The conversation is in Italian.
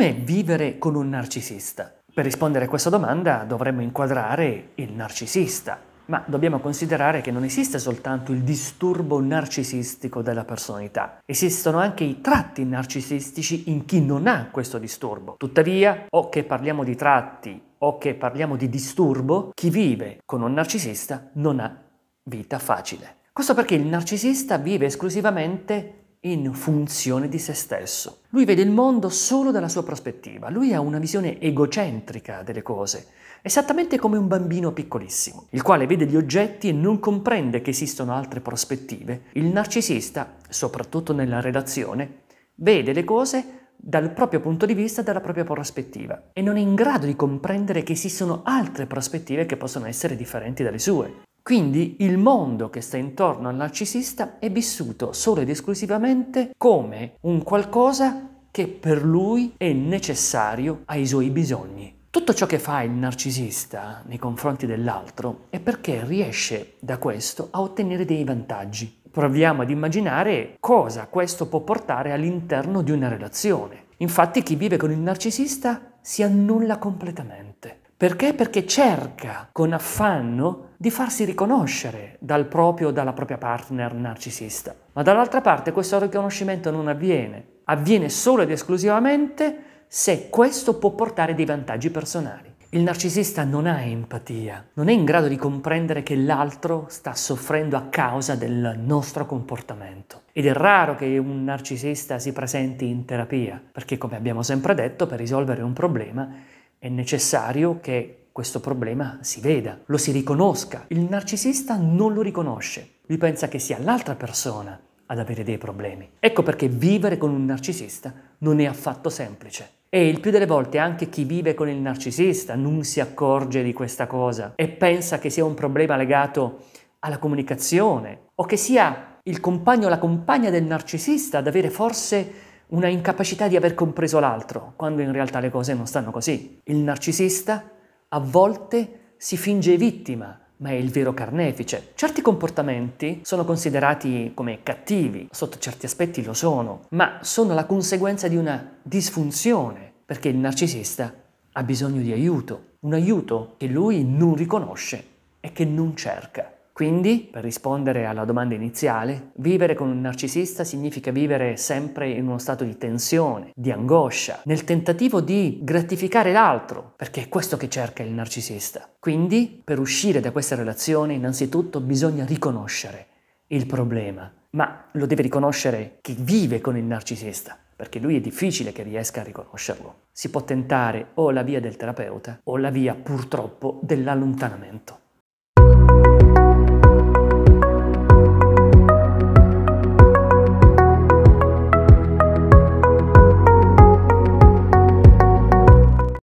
Come vivere con un narcisista? Per rispondere a questa domanda dovremmo inquadrare il narcisista, ma dobbiamo considerare che non esiste soltanto il disturbo narcisistico della personalità, esistono anche i tratti narcisistici in chi non ha questo disturbo. Tuttavia, o che parliamo di tratti o che parliamo di disturbo, chi vive con un narcisista non ha vita facile. Questo perché il narcisista vive esclusivamente in funzione di se stesso. Lui vede il mondo solo dalla sua prospettiva, lui ha una visione egocentrica delle cose, esattamente come un bambino piccolissimo, il quale vede gli oggetti e non comprende che esistono altre prospettive. Il narcisista, soprattutto nella relazione, vede le cose dal proprio punto di vista, dalla propria prospettiva e non è in grado di comprendere che esistono altre prospettive che possono essere differenti dalle sue. Quindi il mondo che sta intorno al narcisista è vissuto solo ed esclusivamente come un qualcosa che per lui è necessario ai suoi bisogni. Tutto ciò che fa il narcisista nei confronti dell'altro è perché riesce da questo a ottenere dei vantaggi. Proviamo ad immaginare cosa questo può portare all'interno di una relazione. Infatti chi vive con il narcisista si annulla completamente. Perché? Perché cerca con affanno di farsi riconoscere dal proprio, o dalla propria partner narcisista. Ma dall'altra parte questo riconoscimento non avviene, avviene solo ed esclusivamente se questo può portare dei vantaggi personali. Il narcisista non ha empatia, non è in grado di comprendere che l'altro sta soffrendo a causa del nostro comportamento. Ed è raro che un narcisista si presenti in terapia, perché come abbiamo sempre detto, per risolvere un problema è necessario che questo problema si veda, lo si riconosca. Il narcisista non lo riconosce, lui pensa che sia l'altra persona ad avere dei problemi. Ecco perché vivere con un narcisista non è affatto semplice. E il più delle volte anche chi vive con il narcisista non si accorge di questa cosa e pensa che sia un problema legato alla comunicazione o che sia il compagno o la compagna del narcisista ad avere forse una incapacità di aver compreso l'altro, quando in realtà le cose non stanno così. Il narcisista a volte si finge vittima, ma è il vero carnefice. Certi comportamenti sono considerati come cattivi, sotto certi aspetti lo sono, ma sono la conseguenza di una disfunzione, perché il narcisista ha bisogno di aiuto, un aiuto che lui non riconosce e che non cerca. Quindi, per rispondere alla domanda iniziale, vivere con un narcisista significa vivere sempre in uno stato di tensione, di angoscia, nel tentativo di gratificare l'altro, perché è questo che cerca il narcisista. Quindi, per uscire da questa relazione, innanzitutto bisogna riconoscere il problema, ma lo deve riconoscere chi vive con il narcisista perché lui è difficile che riesca a riconoscerlo. Si può tentare o la via del terapeuta o la via purtroppo dell'allontanamento.